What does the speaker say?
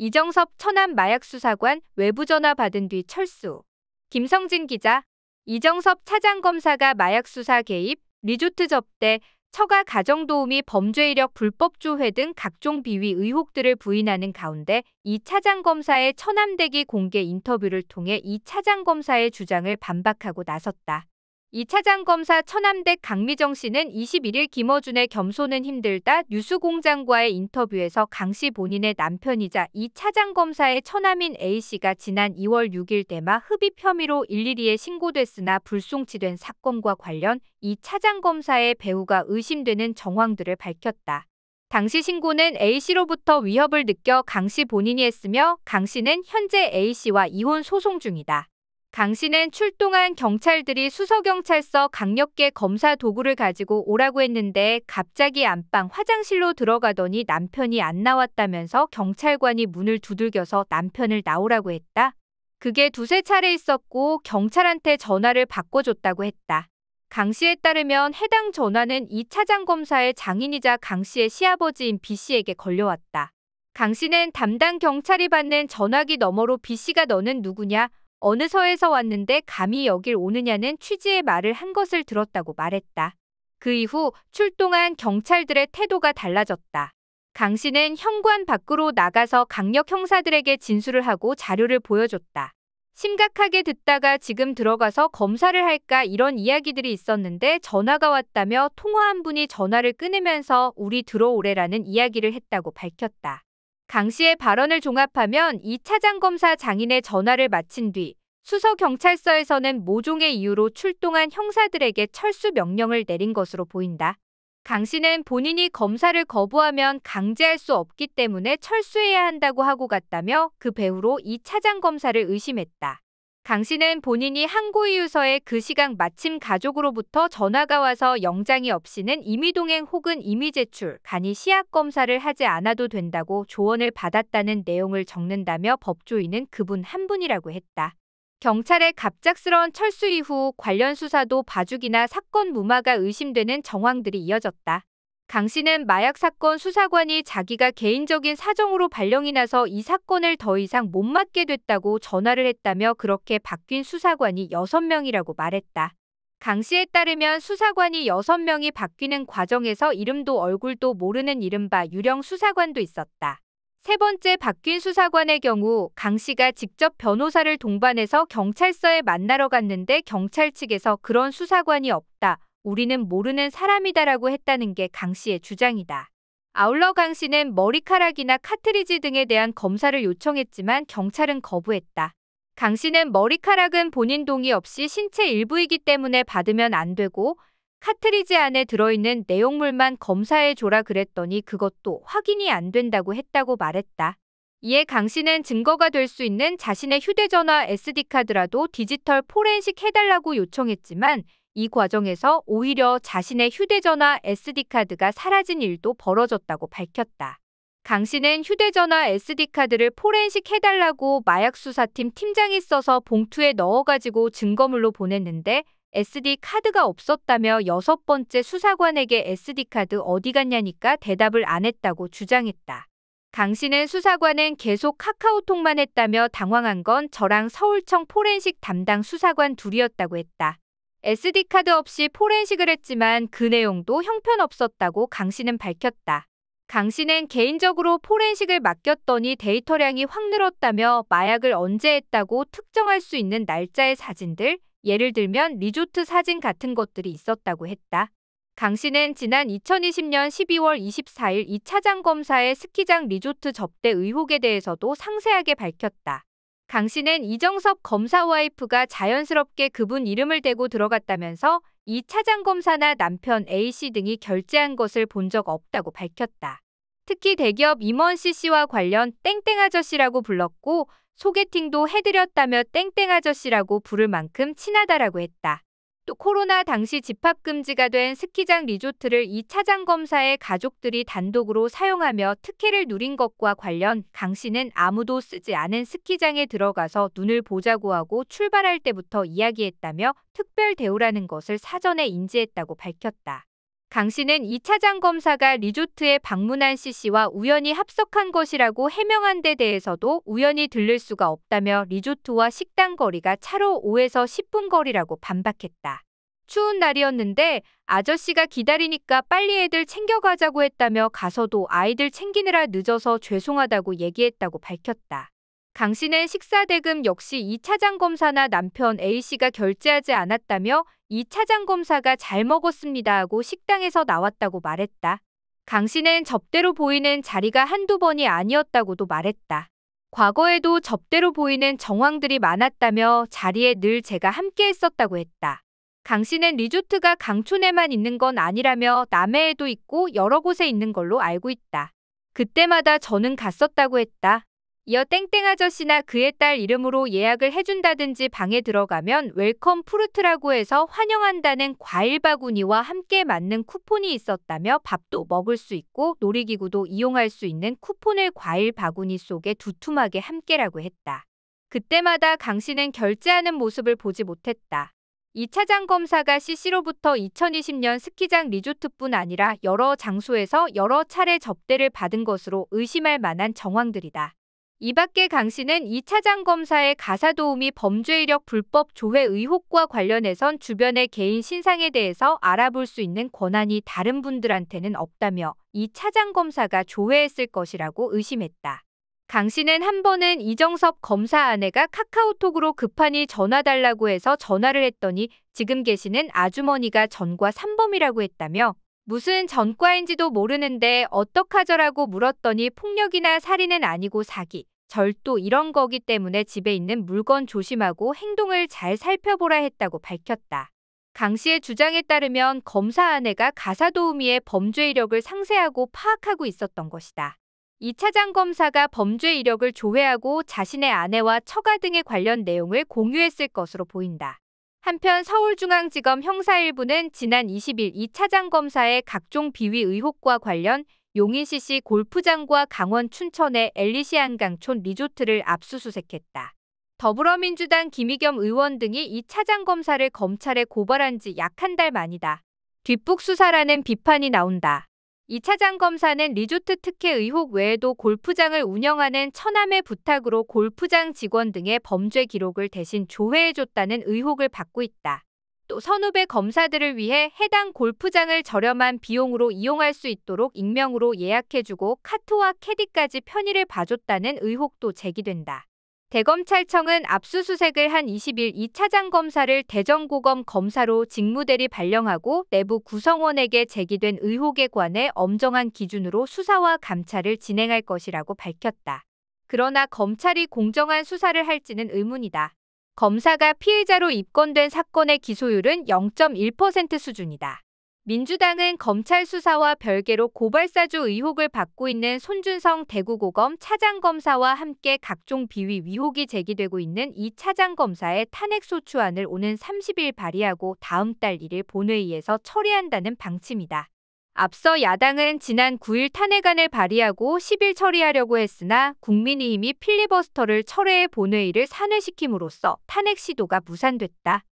이정섭 천안 마약수사관 외부전화 받은 뒤 철수. 김성진 기자, 이정섭 차장검사가 마약수사 개입, 리조트 접대, 처가 가정도우미 범죄 이력 불법 조회 등 각종 비위 의혹들을 부인하는 가운데 이 차장검사의 천암대기 공개 인터뷰를 통해 이 차장검사의 주장을 반박하고 나섰다. 이차장 검사 천남대 강미정 씨는 21일 김어준의 겸손은 힘들다 뉴스공장과의 인터뷰에서 강 씨 본인의 남편이자 이차장 검사의 천남인 A 씨가 지난 2월 6일 대마 흡입 혐의로 112에 신고됐으나 불송치된 사건과 관련 이차장 검사의 배우가 의심되는 정황들을 밝혔다. 당시 신고는 A씨로부터 위협을 느껴 강 씨 본인이 했으며 강 씨는 현재 A씨와 이혼 소송 중이다. 강 씨는 출동한 경찰들이 수서경찰서 강력계 검사 도구를 가지고 오라고 했는데 갑자기 안방 화장실로 들어가더니 남편이 안 나왔다면서 경찰관이 문을 두들겨서 남편을 나오라고 했다. 그게 두세 차례 있었고 경찰한테 전화를 바꿔줬다고 했다. 강 씨에 따르면 해당 전화는 이 차장 검사의 장인이자 강 씨의 시아버지인 B 씨에게 걸려왔다. 강 씨는 담당 경찰이 받는 전화기 너머로 B 씨가 너는 누구냐? 어느 서에서 왔는데 감히 여길 오느냐는 취지의 말을 한 것을 들었다고 말했다. 그 이후 출동한 경찰들의 태도가 달라졌다. 강 씨는 현관 밖으로 나가서 강력 형사들에게 진술을 하고 자료를 보여줬다. 심각하게 듣다가 지금 들어가서 검사를 할까 이런 이야기들이 있었는데 전화가 왔다며 통화한 분이 전화를 끊으면서 우리 들어오래라는 이야기를 했다고 밝혔다. 강 씨의 발언을 종합하면 이 차장검사 장인의 전화를 마친 뒤 수서경찰서에서는 모종의 이유로 출동한 형사들에게 철수 명령을 내린 것으로 보인다. 강 씨는 본인이 검사를 거부하면 강제할 수 없기 때문에 철수해야 한다고 하고 갔다며 그 배후로 이 차장검사를 의심했다. 당신은 본인이 항고이유서에 그 시각 마침 가족으로부터 전화가 와서 영장이 없이는 임의동행 혹은 임의제출, 간이 시약검사를 하지 않아도 된다고 조언을 받았다는 내용을 적는다며 법조인은 그분 한 분이라고 했다. 경찰의 갑작스러운 철수 이후 관련 수사도 봐주기나 사건 무마가 의심되는 정황들이 이어졌다. 강 씨는 마약 사건 수사관이 자기가 개인적인 사정으로 발령이 나서 이 사건을 더 이상 못 맡게 됐다고 전화를 했다며 그렇게 바뀐 수사관이 6명이라고 말했다. 강 씨에 따르면 수사관이 6명이 바뀌는 과정에서 이름도 얼굴도 모르는 이른바 유령 수사관도 있었다. 세 번째 바뀐 수사관의 경우 강 씨가 직접 변호사를 동반해서 경찰서에 만나러 갔는데 경찰 측에서 그런 수사관이 없다. 우리는 모르는 사람이다라고 했다는 게 강 씨의 주장이다. 아울러 강 씨는 머리카락이나 카트리지 등에 대한 검사를 요청했지만 경찰은 거부했다. 강 씨는 머리카락은 본인 동의 없이 신체 일부이기 때문에 받으면 안 되고 카트리지 안에 들어있는 내용물만 검사해줘라 그랬더니 그것도 확인이 안 된다고 했다고 말했다. 이에 강 씨는 증거가 될 수 있는 자신의 휴대전화 SD카드라도 디지털 포렌식 해달라고 요청했지만 이 과정에서 오히려 자신의 휴대전화 SD카드가 사라진 일도 벌어졌다고 밝혔다. 강 씨는 휴대전화 SD카드를 포렌식 해달라고 마약수사팀 팀장이 써서 봉투에 넣어가지고 증거물로 보냈는데 SD카드가 없었다며 여섯 번째 수사관에게 SD카드 어디 갔냐니까 대답을 안 했다고 주장했다. 강 씨는 수사관은 계속 카카오톡만 했다며 당황한 건 저랑 서울청 포렌식 담당 수사관 둘이었다고 했다. SD카드 없이 포렌식을 했지만 그 내용도 형편없었다고 강 씨는 밝혔다. 강 씨는 개인적으로 포렌식을 맡겼더니 데이터량이 확 늘었다며 마약을 언제 했다고 특정할 수 있는 날짜의 사진들, 예를 들면 리조트 사진 같은 것들이 있었다고 했다. 강 씨는 지난 2020년 12월 24일 2차장 검사의 스키장 리조트 접대 의혹에 대해서도 상세하게 밝혔다. 강 씨는 이정섭 검사 와이프가 자연스럽게 그분 이름을 대고 들어갔다면서 이 차장 검사나 남편 A씨 등이 결제한 것을 본 적 없다고 밝혔다. 특히 대기업 임원 C씨와 관련 땡땡 아저씨라고 불렀고 소개팅도 해드렸다며 땡땡 아저씨라고 부를 만큼 친하다라고 했다. 또 코로나 당시 집합 금지가 된 스키장 리조트를 이 차장 검사의 가족들이 단독으로 사용하며 특혜를 누린 것과 관련 강 씨는 아무도 쓰지 않은 스키장에 들어가서 눈을 보자고 하고 출발할 때부터 이야기했다며 특별 대우라는 것을 사전에 인지했다고 밝혔다. 강 씨는 2 차장 검사가 리조트에 방문한 씨 씨와 우연히 합석한 것이라고 해명한 데 대해서도 우연히 들릴 수가 없다며 리조트와 식당 거리가 차로 5에서 10분 거리라고 반박했다. 추운 날이었는데 아저씨가 기다리니까 빨리 애들 챙겨가자고 했다며 가서도 아이들 챙기느라 늦어서 죄송하다고 얘기했다고 밝혔다. 강씨는 식사 대금 역시 2 차장검사나 남편 A씨가 결제하지 않았다며 2 차장검사가 잘 먹었습니다 하고 식당에서 나왔다고 말했다. 강씨는 접대로 보이는 자리가 한두 번이 아니었다고도 말했다. 과거에도 접대로 보이는 정황들이 많았다며 자리에 늘 제가 함께 했었다고 했다. 강씨는 리조트가 강촌에만 있는 건 아니라며 남해에도 있고 여러 곳에 있는 걸로 알고 있다. 그때마다 저는 갔었다고 했다. 이어 땡땡 아저씨나 그의 딸 이름으로 예약을 해준다든지 방에 들어가면 웰컴 푸르트라고 해서 환영한다는 과일 바구니와 함께 맞는 쿠폰이 있었다며 밥도 먹을 수 있고 놀이기구도 이용할 수 있는 쿠폰을 과일 바구니 속에 두툼하게 함께라고 했다. 그때마다 강 씨는 결제하는 모습을 보지 못했다. 2 차장 검사가 CC로부터 2020년 스키장 리조트뿐 아니라 여러 장소에서 여러 차례 접대를 받은 것으로 의심할 만한 정황들이다. 이밖에 강 씨는 이 차장 검사의 가사 도우미 범죄 이력 불법 조회 의혹과 관련해선 주변의 개인 신상에 대해서 알아볼 수 있는 권한이 다른 분들한테는 없다며 이 차장 검사가 조회했을 것이라고 의심했다. 강 씨는 한 번은 이정섭 검사 아내가 카카오톡으로 급하니 전화 달라고 해서 전화를 했더니 지금 계시는 아주머니가 전과 삼범이라고 했다며 무슨 전과인지도 모르는데 어떡하저라고 물었더니 폭력이나 살인은 아니고 사기, 절도 이런 거기 때문에 집에 있는 물건 조심하고 행동을 잘 살펴보라 했다고 밝혔다. 강 씨의 주장에 따르면 검사 아내가 가사도우미의 범죄 이력을 상세하고 파악하고 있었던 것이다. 이 차장 검사가 범죄 이력을 조회하고 자신의 아내와 처가 등에 관련 내용을 공유했을 것으로 보인다. 한편 서울중앙지검 형사 1부는 지난 20일 이차장 검사의 각종 비위 의혹과 관련 용인시씨 골프장과 강원 춘천의 엘리시 안강촌 리조트를 압수수색했다. 더불어민주당 김희겸 의원 등이 이차장 검사를 검찰에 고발한 지 약 한 달 만이다. 뒷북 수사라는 비판이 나온다. 2차장 검사는 리조트 특혜 의혹 외에도 골프장을 운영하는 처남의 부탁으로 골프장 직원 등의 범죄 기록을 대신 조회해줬다는 의혹을 받고 있다. 또 선후배 검사들을 위해 해당 골프장을 저렴한 비용으로 이용할 수 있도록 익명으로 예약해주고 카트와 캐디까지 편의를 봐줬다는 의혹도 제기된다. 대검찰청은 압수수색을 한 20일 2차장 검사를 대전고검 검사로 직무대리 발령하고 내부 구성원에게 제기된 의혹에 관해 엄정한 기준으로 수사와 감찰을 진행할 것이라고 밝혔다. 그러나 검찰이 공정한 수사를 할지는 의문이다. 검사가 피해자로 입건된 사건의 기소율은 0.1% 수준이다. 민주당은 검찰 수사와 별개로 고발사주 의혹을 받고 있는 손준성 대구고검 차장검사와 함께 각종 비위 위혹이 제기되고 있는 이 차장검사의 탄핵소추안을 오는 30일 발의하고 다음 달 1일 본회의에서 처리한다는 방침이다. 앞서 야당은 지난 9일 탄핵안을 발의하고 10일 처리하려고 했으나 국민의힘이 필리버스터를 철회해 본회의를 산회시킴으로써 탄핵 시도가 무산됐다.